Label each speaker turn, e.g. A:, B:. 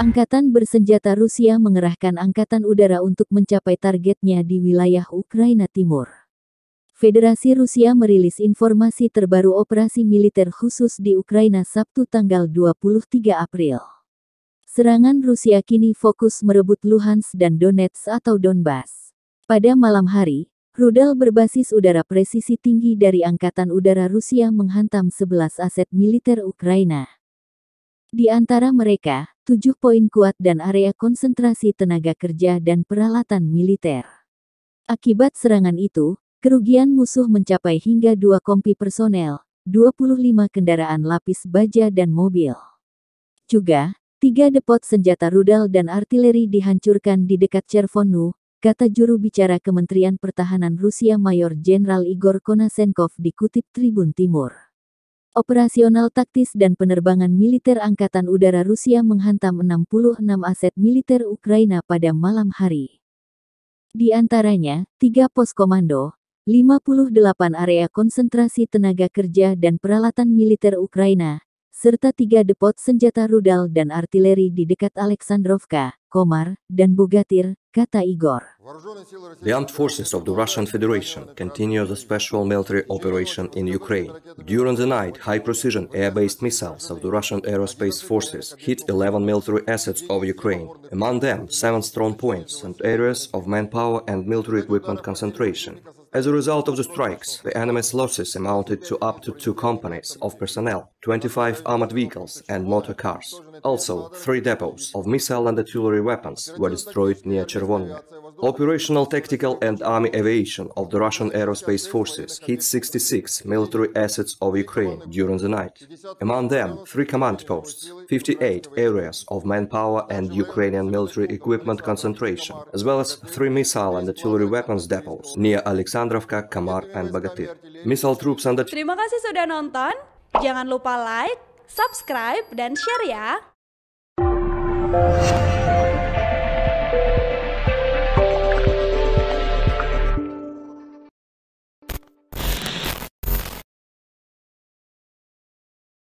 A: Angkatan bersenjata Rusia mengerahkan angkatan udara untuk mencapai targetnya di wilayah Ukraina Timur. Federasi Rusia merilis informasi terbaru operasi militer khusus di Ukraina Sabtu tanggal 23 April. Serangan Rusia kini fokus merebut Luhansk dan Donetsk atau Donbas. Pada malam hari, rudal berbasis udara presisi tinggi dari Angkatan Udara Rusia menghantam 11 aset militer Ukraina. Di antara mereka, tujuh poin kuat dan area konsentrasi tenaga kerja dan peralatan militer. Akibat serangan itu, kerugian musuh mencapai hingga dua kompi personel, 25 kendaraan lapis baja dan mobil. Juga, tiga depot senjata rudal dan artileri dihancurkan di dekat Cervonu, kata juru bicara Kementerian Pertahanan Rusia Mayor Jenderal Igor Konasenkov dikutip Tribun Timur. Operasional taktis dan penerbangan militer Angkatan Udara Rusia menghantam 66 aset militer Ukraina pada malam hari. Di antaranya, tiga pos komando, 58 area konsentrasi tenaga kerja dan peralatan militer Ukraina, serta tiga depot senjata rudal dan artileri di dekat Aleksandrovka, Komar, dan Bugatir, kata Igor.
B: The armed forces of the Russian Federation continue the special military operation in Ukraine. During the night, high-precision air-based missiles of the Russian aerospace forces hit 11 military assets of Ukraine, among them seven strong points and areas of manpower and military equipment concentration. As a result of the strikes, the enemy's losses amounted to up to two companies of personnel, 25 armored vehicles and motor cars. Also, three depots of missile and artillery artillery weapons were destroyed near Chervonaya. Operational tactical and army aviation of the Russian aerospace forces hit 66 military assets of Ukraine during the night. Among them, three command posts, 58 areas of manpower and Ukrainian military equipment concentration, as well as three missile and artillery weapons depots near Alexandrovka, Kamar and Bagatir. Missile troops and... Terima kasih sudah nonton.
A: Jangan lupa like, subscribe, dan share ya!